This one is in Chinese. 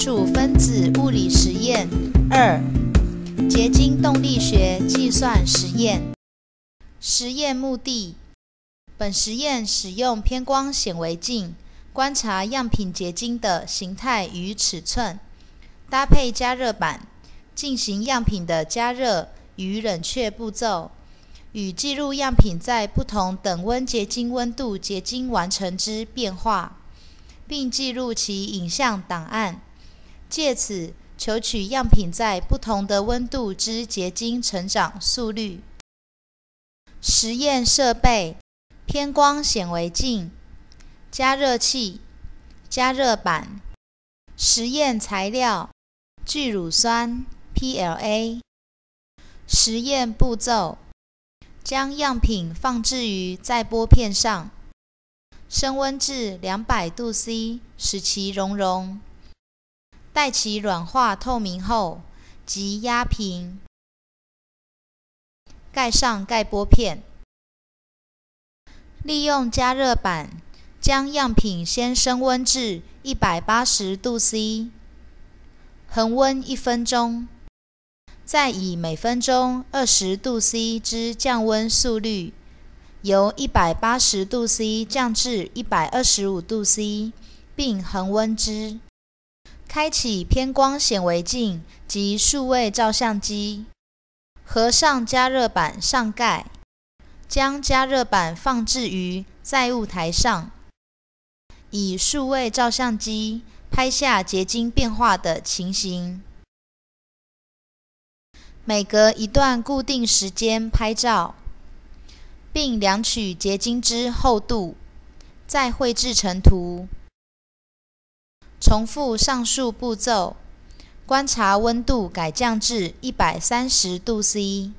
主分子物理实验二：结晶动力学计算实验。实验目的：本实验使用偏光显微镜观察样品结晶的形态与尺寸，搭配加热板进行样品的加热与冷却步骤，与记录样品在不同等温结晶温度结晶完成之变化，并记录其影像档案。借此求取样品在不同的温度之结晶成长速率。实验设备：偏光显微镜、加热器、加热板。实验材料：聚乳酸 （PLA）。实验步骤：将样品放置于载玻片上，升温至两百度 C，使其熔融。待其软化透明后，即压平，盖上盖玻片。利用加热板将样品先升温至一百八十度 C，恒温一分钟，再以每分钟二十度 C 之降温速率，由一百八十度 C 降至一百二十五度 C，并恒温之。开启偏光显微镜及数位照相机，合上加热板上盖，将加热板放置于载物台上，以数位照相机拍下结晶变化的情形。每隔一段固定时间拍照，并量取结晶之厚度，再绘制成图。重复上述步骤，观察温度改降至一百三十度 C。